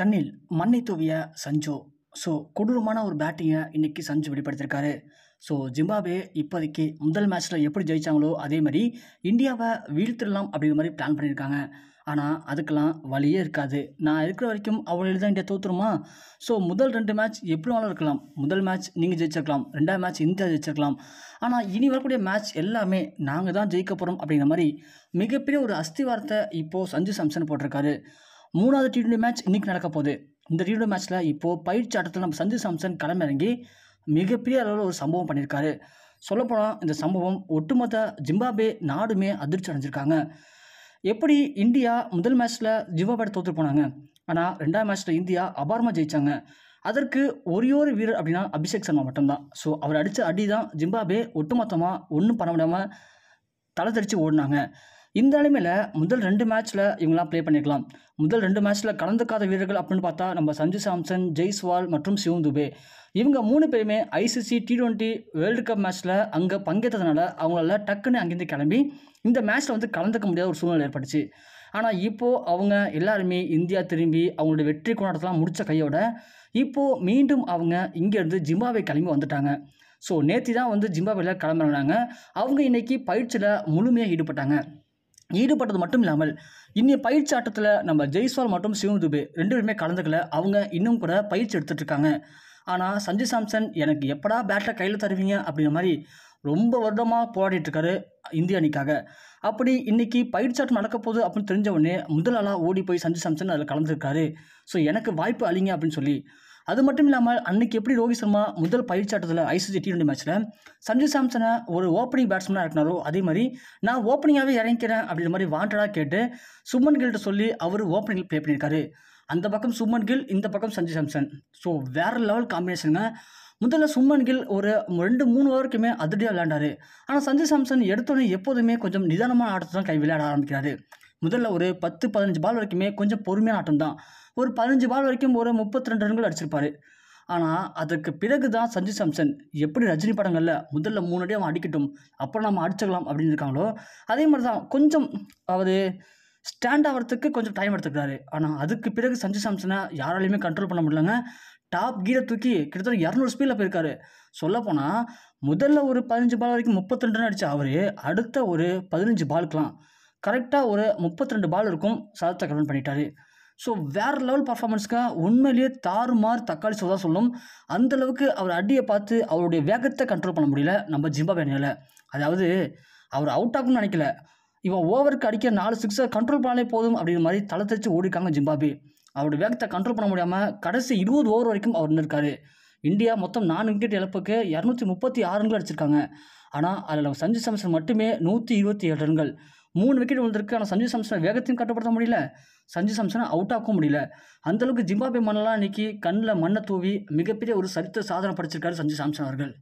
கண்ணில் மண்ணை தூவிய சஞ்சோ ஸோ கொடூரமான ஒரு பேட்டிங்கை இன்றைக்கி சஞ்சு வெளிப்படுத்தியிருக்காரு ஸோ ஜிம்பாபே இப்போதைக்கு முதல் மேட்ச்சில் எப்படி ஜெயித்தாங்களோ அதே மாதிரி இந்தியாவை வீழ்த்திடலாம் அப்படிங்கிற மாதிரி பிளான் பண்ணியிருக்காங்க ஆனால் அதுக்கெல்லாம் வழியே இருக்காது நான் இருக்கிற வரைக்கும் அவ்வளோ தான் இந்தியா தோற்றுருமா ஸோ முதல் ரெண்டு மேட்ச் எப்படி வேணாலும் இருக்கலாம் முதல் மேட்ச் நீங்கள் ஜெயிச்சிருக்கலாம் ரெண்டாவது மேட்ச் இந்தியா ஜெயிச்சிருக்கலாம் ஆனால் இனி வரக்கூடிய மேட்ச் எல்லாமே நாங்கள் தான் ஜெயிக்க போகிறோம் அப்படிங்கிற மாதிரி மிகப்பெரிய ஒரு அஸ்திவார்த்தை இப்போது சஞ்சு சாம்சன் போட்டிருக்காரு மூணாவது டி மேட்ச் இன்றைக்கி நடக்க போகுது இந்த டி டுவெண்டி மேட்ச்சில் இப்போது பயிற்சி ஆட்டத்தில் நம்ம சஞ்சு சாம்சன் களமிறங்கி மிகப்பெரிய அளவில் ஒரு சம்பவம் பண்ணியிருக்காரு சொல்லப்போனால் இந்த சம்பவம் ஒட்டுமொத்த ஜிம்பாபே நாடுமே அதிர்ச்சி அடைஞ்சிருக்காங்க எப்படி இந்தியா முதல் மேட்ச்சில் ஜிம்பாபே தோற்று போனாங்க ஆனால் ரெண்டாம் மேட்ச்சில் இந்தியா அபாரமாக ஜெயித்தாங்க அதற்கு ஒரே ஒரு வீரர் அப்படின்னா அபிஷேக் சர்மா மட்டும்தான் ஸோ அவர் அடித்த அடி தான் ஜிம்பாபே ஒட்டுமொத்தமாக ஒன்றும் பண்ண முடியாமல் தலை தெரித்து ஓடினாங்க இந்த நிலைமையில் முதல் ரெண்டு மேட்ச்சில் இவங்களாம் ப்ளே பண்ணிக்கலாம் முதல் ரெண்டு மேட்ச்சில் கலந்துக்காத வீரர்கள் அப்படின்னு பார்த்தா நம்ம சஞ்சு சாம்சன் ஜெய்ஸ்வால் மற்றும் சிவம் துபே இவங்க மூணு பேருமே ICC T twenty world cup மேட்ச்சில் அங்கே பங்கேற்றதுனால அவங்களால டக்குன்னு அங்கேருந்து கிளம்பி இந்த மேட்ச்சில் வந்து கலந்துக்க முடியாத ஒரு சூழ்நிலை ஏற்பட்டுச்சு ஆனால் இப்போது அவங்க எல்லாருமே இந்தியா திரும்பி அவங்களோட வெற்றி கொண்டாடத்தெலாம் முடித்த கையோட இப்போது மீண்டும் அவங்க இங்கேருந்து ஜிம்பாவே கிளம்பி வந்துட்டாங்க ஸோ நேற்று தான் வந்து ஜிம்பாவில் கிளம்புறாங்க அவங்க இன்றைக்கி பயிற்சியில் முழுமையாக ஈடுபட்டாங்க ஈடுபட்டது மட்டும் இல்லாமல் இன்றைய பயிற்சி ஆட்டத்தில் நம்ம ஜெய்ஸ்வால் மற்றும் சிவம் துபே ரெண்டு பேருமே கலந்துக்கல அவங்க இன்னும் கூட பயிற்சி எடுத்துகிட்டு இருக்காங்க ஆனால் சஞ்சய் சாம்சன் எனக்கு எப்படா பேட்டை கையில் தருவீங்க அப்படிங்கிற மாதிரி ரொம்ப வருடமாக போராடிட்டுருக்காரு இந்திய அணிக்காக அப்படி இன்றைக்கி ஆட்டம் நடக்க போகுது அப்படின்னு தெரிஞ்ச உடனே முதலாளாக ஓடி போய் சஞ்சு சாம்சன் அதில் கலந்துருக்காரு ஸோ எனக்கு வாய்ப்பு அழிங்க அப்படின்னு சொல்லி அது மட்டும் இல்லாமல் அன்னைக்கு எப்படி ரோஹித் சர்மா முதல் ஆட்டத்தில் ஐசிசி டி டுவெண்டி மேட்ச்சில் சஞ்சு சாம்சனை ஒரு ஓப்பனிங் பேட்ஸ்மேனாக இருக்கிறாரோ அதே மாதிரி நான் ஓப்பனிங்காகவே இறங்கிக்கிறேன் அப்படின்ற மாதிரி வாண்டடாக கேட்டு சுமன் கில்ட்ட சொல்லி அவர் ஓப்பனிங் ப்ளே பண்ணியிருக்காரு அந்த பக்கம் சுமன் கில் இந்த பக்கம் சஞ்சு சாம்சன் ஸோ வேறு லெவல் காம்பினேஷனுங்க முதல்ல சுமன் கில் ஒரு ரெண்டு மூணு ஓவருக்குமே அதிரடியாக விளையாண்டாரு ஆனால் சஞ்சய் சாம்சன் எடுத்தோடனே எப்போதுமே கொஞ்சம் நிதானமான ஆட்டத்தை தான் கை விளையாட ஆரம்பிக்கிறாரு முதல்ல ஒரு பத்து பதினஞ்சு பால் வரைக்குமே கொஞ்சம் பொறுமையான ஆட்டம் தான் ஒரு பதினஞ்சு பால் வரைக்கும் ஒரு முப்பத்தி ரெண்டு ரன்கள் அடிச்சிருப்பார் ஆனால் அதுக்கு பிறகு தான் சஞ்சு சாம்சன் எப்படி ரஜினி படங்களில் முதல்ல மூணு அடி அவன் அடிக்கட்டும் அப்புறம் நம்ம அடிச்சுக்கலாம் அப்படின்னு இருக்காங்களோ அதே மாதிரி தான் கொஞ்சம் அவர் ஸ்டாண்ட் ஆகிறதுக்கு கொஞ்சம் டைம் எடுத்துக்கிறாரு ஆனால் அதுக்கு பிறகு சஞ்சு சாம்சனை யாராலையுமே கண்ட்ரோல் பண்ண முடியலங்க டாப் கீரை தூக்கி கிட்டத்தட்ட இரநூறு ஸ்பீடில் போயிருக்காரு சொல்லப்போனால் முதல்ல ஒரு பதினஞ்சு பால் வரைக்கும் முப்பத்தி ரெண்டு அடித்த அவர் அடுத்த ஒரு பதினஞ்சு பாலுக்கெலாம் கரெக்டாக ஒரு முப்பத்தி ரெண்டு பால் இருக்கும் சதத்தை கடன் பண்ணிட்டாரு ஸோ வேறு லெவல் பர்ஃபார்மன்ஸ்க்காக உண்மையிலேயே தாறுமாறு தக்காளி சொல்ல சொல்லும் அந்தளவுக்கு அவர் அடியை பார்த்து அவருடைய வேகத்தை கண்ட்ரோல் பண்ண முடியல நம்ம ஜிம்பாபே அணியில் அதாவது அவர் அவுட் ஆகும்னு நினைக்கல இவன் ஓவருக்கு அடிக்க நாலு சிக்ஸை கண்ட்ரோல் பண்ணாலே போதும் அப்படிங்கிற மாதிரி தலை தெரிச்சு ஓடிக்காங்க ஜிம்பாபி அவருடைய வேகத்தை கண்ட்ரோல் பண்ண முடியாமல் கடைசி இருபது ஓவர் வரைக்கும் அவர் இருக்காரு இந்தியா மொத்தம் நாலு விக்கெட் இழப்புக்கு இரநூத்தி முப்பத்தி ஆறு ரன்கள் அடிச்சிருக்காங்க ஆனால் அதில் சஞ்சு சாம்சன் மட்டுமே நூற்றி இருபத்தி ஏழு ரன்கள் மூணு விக்கெட் விழுந்திருக்கு ஆனால் சஞ்சு சாம்சன் வேகத்தையும் கட்டுப்படுத்த முடியல சஞ்சு சாம்சனை அவுட் ஆக்க முடியல அந்தளவுக்கு ஜிம்பாபே மண்ணெல்லாம் இன்றைக்கி கண்ணில் மண்ணை தூவி மிகப்பெரிய ஒரு சரித்திர சாதனை படிச்சிருக்காரு சஞ்சு சாம்சன் அவர்கள்